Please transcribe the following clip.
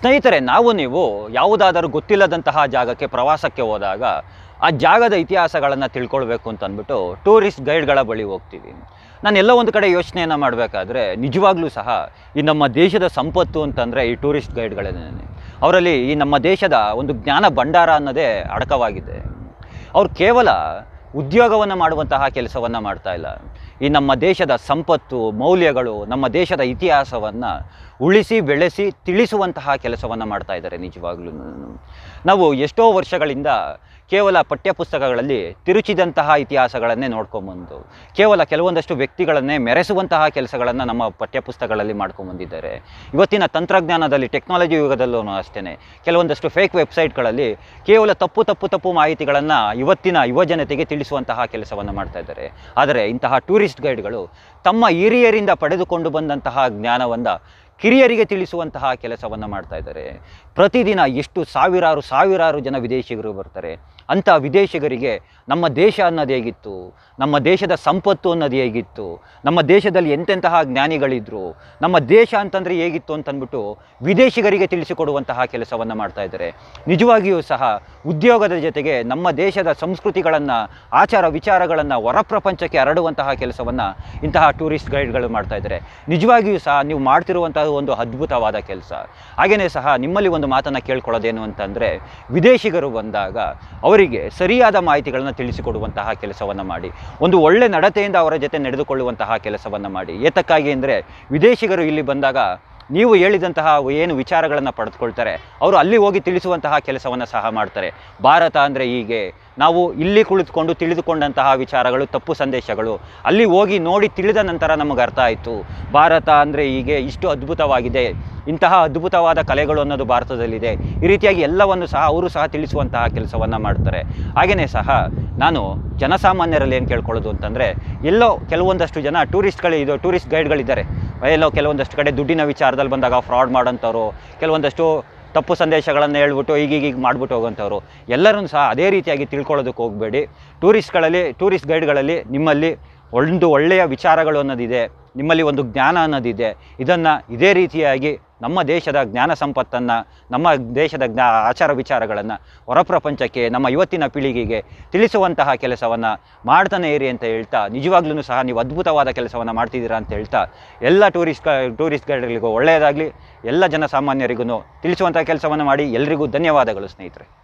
ಸ್ನೇಹಿತರೆ ನಾವು ನೀವು ಯಾವುದಾದರೂ ಗೊತ್ತಿಲ್ಲದಂತಹ ಜಾಗಕ್ಕೆ ಪ್ರವಾಸಕ್ಕೆ ಹೋದಾಗ ಆ ಜಾಗದ ಇತಿಹಾಸಗಳನ್ನು ತಿಳ್ಕೊಳ್ಬೇಕು ಅಂತ ಟೂರಿಸ್ಟ್ ಗೈಡ್ಗಳ ಬಳಿ ಹೋಗ್ತೀವಿ ನಾನು ಎಲ್ಲೋ ಒಂದು ಕಡೆ ಯೋಚನೆಯನ್ನು ಮಾಡಬೇಕಾದ್ರೆ ನಿಜವಾಗ್ಲೂ ಸಹ ಈ ನಮ್ಮ ದೇಶದ ಸಂಪತ್ತು ಅಂತಂದರೆ ಈ ಟೂರಿಸ್ಟ್ ಗೈಡ್ಗಳೇನೇ ಅವರಲ್ಲಿ ಈ ನಮ್ಮ ದೇಶದ ಒಂದು ಜ್ಞಾನ ಭಂಡಾರ ಅನ್ನೋದೇ ಅಡಕವಾಗಿದೆ ಅವ್ರು ಕೇವಲ ಉದ್ಯೋಗವನ್ನು ಮಾಡುವಂತಹ ಕೆಲಸವನ್ನು ಮಾಡ್ತಾ ಇಲ್ಲ ಈ ನಮ್ಮ ದೇಶದ ಸಂಪತ್ತು ಮೌಲ್ಯಗಳು ನಮ್ಮ ದೇಶದ ಇತಿಹಾಸವನ್ನು ಉಳಿಸಿ ಬೆಳೆಸಿ ತಿಳಿಸುವಂತಹ ಕೆಲಸವನ್ನು ಮಾಡ್ತಾ ಇದ್ದಾರೆ ನಿಜವಾಗ್ಲೂ ನಾವು ಎಷ್ಟೋ ವರ್ಷಗಳಿಂದ ಕೇವಲ ಪಠ್ಯಪುಸ್ತಕಗಳಲ್ಲಿ ತಿರುಚಿದಂತಹ ಇತಿಹಾಸಗಳನ್ನೇ ನೋಡ್ಕೊಂಬಂದು ಕೇವಲ ಕೆಲವೊಂದಷ್ಟು ವ್ಯಕ್ತಿಗಳನ್ನೇ ಮೆರೆಸುವಂತಹ ಕೆಲಸಗಳನ್ನು ನಮ್ಮ ಪಠ್ಯಪುಸ್ತಕಗಳಲ್ಲಿ ಮಾಡ್ಕೊಂಬಂದಿದ್ದಾರೆ ಇವತ್ತಿನ ತಂತ್ರಜ್ಞಾನದಲ್ಲಿ ಟೆಕ್ನಾಲಜಿ ಯುಗದಲ್ಲೂ ಅಷ್ಟೇ ಕೆಲವೊಂದಷ್ಟು ಫೇಕ್ ವೆಬ್ಸೈಟ್ಗಳಲ್ಲಿ ಕೇವಲ ತಪ್ಪು ತಪ್ಪು ತಪ್ಪು ಮಾಹಿತಿಗಳನ್ನು ಇವತ್ತಿನ ಯುವಜನತೆಗೆ ತಿಳಿ ತಿಳಿಸುವಂತಹ ಕೆಲಸವನ್ನು ಮಾಡ್ತಾ ಇದ್ದಾರೆ ಆದರೆ ಇಂತಹ ಟೂರಿಸ್ಟ್ ಗೈಡ್ಗಳು ತಮ್ಮ ಹಿರಿಯರಿಂದ ಪಡೆದುಕೊಂಡು ಬಂದಂತಹ ಜ್ಞಾನವನ್ನು ಕಿರಿಯರಿಗೆ ತಿಳಿಸುವಂತಹ ಕೆಲಸವನ್ನು ಮಾಡ್ತಾ ಇದ್ದಾರೆ ಪ್ರತಿದಿನ ಎಷ್ಟು ಸಾವಿರಾರು ಸಾವಿರಾರು ಜನ ವಿದೇಶಿಗರು ಬರ್ತಾರೆ ಅಂಥ ವಿದೇಶಿಗರಿಗೆ ನಮ್ಮ ದೇಶ ಅನ್ನೋದು ಹೇಗಿತ್ತು ನಮ್ಮ ದೇಶದ ಸಂಪತ್ತು ಅನ್ನೋದು ಹೇಗಿತ್ತು ನಮ್ಮ ದೇಶದಲ್ಲಿ ಎಂತೆಂತಹ ಜ್ಞಾನಿಗಳಿದ್ದರು ನಮ್ಮ ದೇಶ ಅಂತಂದರೆ ಹೇಗಿತ್ತು ಅಂತಂದ್ಬಿಟ್ಟು ವಿದೇಶಿಗರಿಗೆ ತಿಳಿಸಿಕೊಡುವಂತಹ ಕೆಲಸವನ್ನು ಮಾಡ್ತಾ ಇದ್ದಾರೆ ನಿಜವಾಗಿಯೂ ಸಹ ಉದ್ಯೋಗದ ಜೊತೆಗೆ ನಮ್ಮ ದೇಶದ ಸಂಸ್ಕೃತಿಗಳನ್ನು ಆಚಾರ ವಿಚಾರಗಳನ್ನು ಹೊರ ಪ್ರಪಂಚಕ್ಕೆ ಹರಡುವಂತಹ ಕೆಲಸವನ್ನು ಇಂತಹ ಟೂರಿಸ್ಟ್ ಗೈಡ್ಗಳು ಮಾಡ್ತಾ ಇದ್ದಾರೆ ನಿಜವಾಗಿಯೂ ಸಹ ನೀವು ಮಾಡ್ತಿರುವಂತಹ ಒಂದು ಅದ್ಭುತವಾದ ಕೆಲಸ ಹಾಗೆಯೇ ಸಹ ನಿಮ್ಮಲ್ಲಿ ಒಂದು ಮಾತನ್ನು ಕೇಳ್ಕೊಳ್ಳೋದೇನು ಅಂತಂದರೆ ವಿದೇಶಿಗರು ಬಂದಾಗ ಅವರಿಗೆ ಸರಿಯಾದ ಮಾಹಿತಿಗಳನ್ನು ತಿಳಿಸಿಕೊಡುವಂತಹ ಕೆಲಸವನ್ನು ಮಾಡಿ ಒಂದು ಒಳ್ಳೆ ನಡತೆಯಿಂದ ಅವರ ಜೊತೆ ನಡೆದುಕೊಳ್ಳುವಂತಹ ಕೆಲಸವನ್ನು ಮಾಡಿ ಏತಕ್ಕಾಗಿ ಅಂದರೆ ವಿದೇಶಿಗರು ಇಲ್ಲಿ ಬಂದಾಗ ನೀವು ಹೇಳಿದಂತಹ ಏನು ವಿಚಾರಗಳನ್ನು ಪಡೆದುಕೊಳ್ತಾರೆ ಅವರು ಅಲ್ಲಿ ಹೋಗಿ ತಿಳಿಸುವಂತಹ ಕೆಲಸವನ್ನು ಸಹ ಮಾಡ್ತಾರೆ ಭಾರತ ಅಂದರೆ ಹೀಗೆ ನಾವು ಇಲ್ಲಿ ಕುಳಿತುಕೊಂಡು ತಿಳಿದುಕೊಂಡಂತಹ ವಿಚಾರಗಳು ತಪ್ಪು ಸಂದೇಶಗಳು ಅಲ್ಲಿ ಹೋಗಿ ನೋಡಿ ತಿಳಿದ ನಂತರ ನಮಗೆ ಅರ್ಥ ಆಯಿತು ಭಾರತ ಅಂದರೆ ಹೀಗೆ ಇಷ್ಟು ಅದ್ಭುತವಾಗಿದೆ ಇಂತಹ ಅದ್ಭುತವಾದ ಕಲೆಗಳು ಅನ್ನೋದು ಭಾರತದಲ್ಲಿದೆ ಈ ರೀತಿಯಾಗಿ ಎಲ್ಲವನ್ನು ಸಹ ಅವರು ಸಹ ತಿಳಿಸುವಂತಹ ಕೆಲಸವನ್ನು ಮಾಡ್ತಾರೆ ಹಾಗೆಯೇ ಸಹ ನಾನು ಜನಸಾಮಾನ್ಯರಲ್ಲಿ ಏನು ಕೇಳ್ಕೊಳ್ಳೋದು ಅಂತಂದರೆ ಎಲ್ಲೋ ಕೆಲವೊಂದಷ್ಟು ಜನ ಟೂರಿಸ್ಟ್ಗಳೇ ಇದು ಟೂರಿಸ್ಟ್ ಗೈಡ್ಗಳಿದ್ದಾರೆ ಎಲ್ಲೋ ಕೆಲವೊಂದಷ್ಟು ಕಡೆ ದುಡ್ಡಿನ ವಿಚಾರದಲ್ಲಿ ಬಂದಾಗ ಫ್ರಾಡ್ ಮಾಡೋಂಥವ್ರು ಕೆಲವೊಂದಷ್ಟು ತಪ್ಪು ಸಂದೇಶಗಳನ್ನು ಹೇಳ್ಬಿಟ್ಟು ಈಗೀಗ ಮಾಡಿಬಿಟ್ಟು ಹೋಗೋಂಥವ್ರು ಎಲ್ಲರೂ ಸಹ ಅದೇ ರೀತಿಯಾಗಿ ತಿಳ್ಕೊಳ್ಳೋದಕ್ಕೆ ಹೋಗಬೇಡಿ ಟೂರಿಸ್ಟ್ಗಳಲ್ಲಿ ಟೂರಿಸ್ಟ್ ಗೈಡ್ಗಳಲ್ಲಿ ನಿಮ್ಮಲ್ಲಿ ಒಂದು ಒಳ್ಳೆಯ ವಿಚಾರಗಳು ಅನ್ನೋದಿದೆ ನಿಮ್ಮಲ್ಲಿ ಒಂದು ಜ್ಞಾನ ಅನ್ನೋದಿದೆ ಇದನ್ನು ಇದೇ ರೀತಿಯಾಗಿ ನಮ್ಮ ದೇಶದ ಜ್ಞಾನ ಸಂಪತ್ತನ್ನು ನಮ್ಮ ದೇಶದ ಜ್ಞಾ ಆಚಾರ ವಿಚಾರಗಳನ್ನು ಹೊರಪ್ರಪಂಚಕ್ಕೆ ನಮ್ಮ ಇವತ್ತಿನ ಪೀಳಿಗೆಗೆ ತಿಳಿಸುವಂತಹ ಕೆಲಸವನ್ನು ಮಾಡ್ತಾನೆ ಇರಿ ಅಂತ ಹೇಳ್ತಾ ನಿಜವಾಗ್ಲೂ ಸಹ ನೀವು ಅದ್ಭುತವಾದ ಕೆಲಸವನ್ನು ಮಾಡ್ತಿದ್ದೀರಾ ಅಂತ ಹೇಳ್ತಾ ಎಲ್ಲ ಟೂರಿಸ್ಟ್ ಟೂರಿಸ್ಟ್ ಟೂರಿಸ್ಟ್ಗಳಿಗೂ ಒಳ್ಳೆಯದಾಗಲಿ ಎಲ್ಲ ಜನಸಾಮಾನ್ಯರಿಗೂ ತಿಳಿಸುವಂಥ ಕೆಲಸವನ್ನು ಮಾಡಿ ಎಲ್ರಿಗೂ ಧನ್ಯವಾದಗಳು ಸ್ನೇಹಿತರೆ